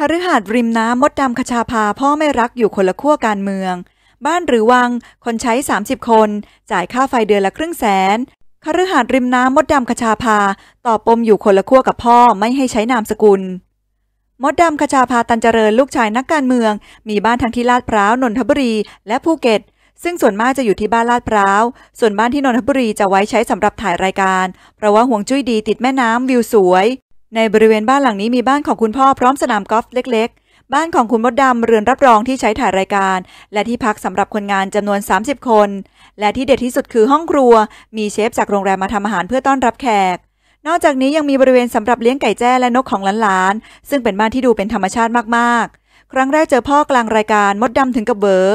คฤหาสน์ริมน้ำมดดำคชาพาพ่อไม่รักอยู่คนละขั้วการเมือง บ้านหรือวังคนใช้ 30 คน จ่ายค่าไฟเดือนละครึ่งแสน คฤหาสน์ริมน้ำมดดำคชาพาตอบปมอยู่คนละขั้วกับพ่อไม่ให้ใช้นามสกุล มดดำคชาพาตันเจริญลูกชายนักการเมือง มีบ้านทั้งที่ลาดพร้าวนนทบุรีและภูเก็ต ซึ่งส่วนมากจะอยู่ที่บ้านลาดพร้าวส่วนบ้านที่นนทบุรีจะไว้ใช้สำหรับถ่ายรายการเพราะว่าห่วงจุ้ยดีติดแม่น้ำวิวสวยในบริเวณบ้านหลังนี้ มีบ้านของคุณพ่อพร้อมสนามกอล์ฟเล็กๆ บ้านของคุณมดดำ เรือนรับรองที่ใช้ถ่ายรายการ และที่พักสำหรับคนงานจำนวน 30 คน และที่เด็ดที่สุดคือห้องครัว มีเชฟจากโรงแรมมาทำอาหารเพื่อต้อนรับแขก นอกจากนี้ ยังมีบริเวณสำหรับเลี้ยงไก่แจ้และนกของหลานๆ ซึ่งเป็นบ้านที่ดูเป็นธรรมชาติมากๆ ครั้งแรกเจอพ่อกลางรายการมดดำถึงกับเบอ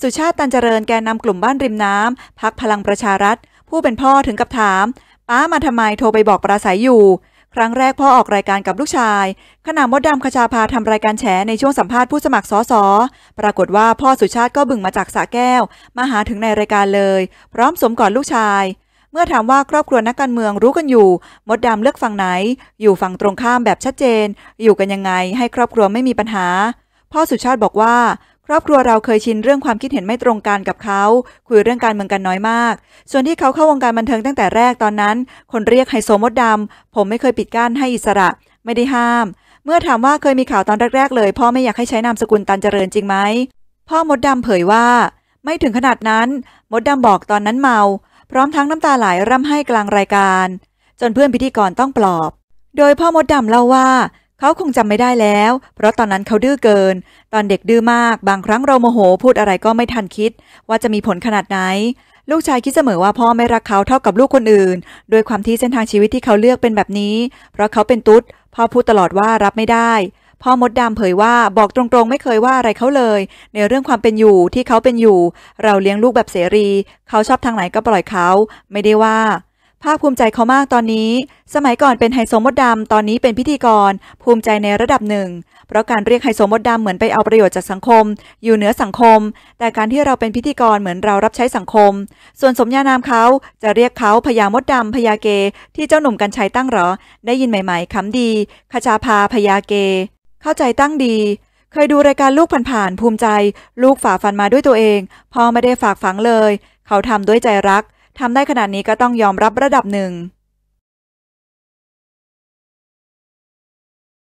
สุชาติตันเจริญแกนนำกลุ่มบ้านริมน้ำพักพลังประชารัฐ ผู้เป็นพ่อถึงกับถาม ป้ามาทำไมโทรไปบอกปราศัยอยู่ครั้งแรกพ่อออกรายการกับลูกชายขณะมดดำคชาพาทำรายการแฉในช่วงสัมภาษณ์ผู้สมัครสอสอปรากฏว่าพ่อสุชาติก็บึ่งมาจากสะแก้ว มาหาถึงในรายการเลย พร้อมสมก่อนลูกชาย เมื่อถามว่าครอบครัวนักการเมืองรู้กันอยู่ มดดำเลือกฝั่งไหน อยู่ฝั่งตรงข้ามแบบชัดเจน อยู่กันยังไง ให้ครอบครัวไม่มีปัญหา พ่อสุชาติบอกว่าครอบครัวเราเคยชินเรื่องความคิดเห็นไม่ตรงกันกับเขา คุยเรื่องการเมืองกันน้อยมาก ส่วนที่เขาเข้าวงการบันเทิงตั้งแต่แรกตอนนั้น คนเรียกไฮโซมดดำผมไม่เคยปิดกั้นให้อิสระไม่ได้ห้าม เมื่อถามว่าเคยมีข่าวตอนแรกๆเลย พ่อไม่อยากให้ใช้นามสกุลตันเจริญจริงไหม พ่อมดดำเผยว่า ไม่ถึงขนาดนั้น มดดำบอกตอนนั้นเมา พร้อมทั้งน้ำตาไหลร่ำไห้กลางรายการ จนเพื่อนพิธีกรต้องปลอบ โดยพ่อมดดำเล่าว่าเขาคงจำไม่ได้แล้ว เพราะตอนนั้นเขาดื้อเกิน ตอนเด็กดื้อมาก บางครั้งเราโมโหพูดอะไรก็ไม่ทันคิดว่าจะมีผลขนาดไหน ลูกชายคิดเสมอว่าพ่อไม่รักเขาเท่ากับลูกคนอื่นโดยความที่เส้นทางชีวิตที่เขาเลือกเป็นแบบนี้ เพราะเขาเป็นตุ๊ด พ่อพูดตลอดว่ารับไม่ได้ พ่อมดดำเผยว่าบอกตรง ๆ ไม่เคยว่าอะไรเขาเลย ในเรื่องความเป็นอยู่ที่เขาเป็นอยู่ เราเลี้ยงลูกแบบเสรี เขาชอบทางไหนก็ปล่อยเขา ไม่ได้ว่าภาคภูมิใจเขามากตอนนี้ สมัยก่อนเป็นไฮโซมดดำตอนนี้เป็นพิธีกร ภูมิใจในระดับหนึ่ง เพราะการเรียกไฮโซมดดำเหมือนไปเอาประโยชน์จากสังคม อยู่เหนือสังคม แต่การที่เราเป็นพิธีกรเหมือนเรารับใช้สังคม ส่วนสมญานามเขาจะเรียกเขาพญามดดำพญาเก ที่เจ้าหนุ่มกัญชัยตั้งหรอ ได้ยินใหม่ ๆคำดีขชาพาพญาเก เข้าใจตั้งดี เคยดูรายการลูกผ่านๆภูมิใจลูกฝ่าฟันมาด้วยตัวเองพ่อไม่ได้ฝากฝังเลย เขาทำด้วยใจรักทำได้ขนาดนี้ก็ต้องยอมรับระดับหนึ่ง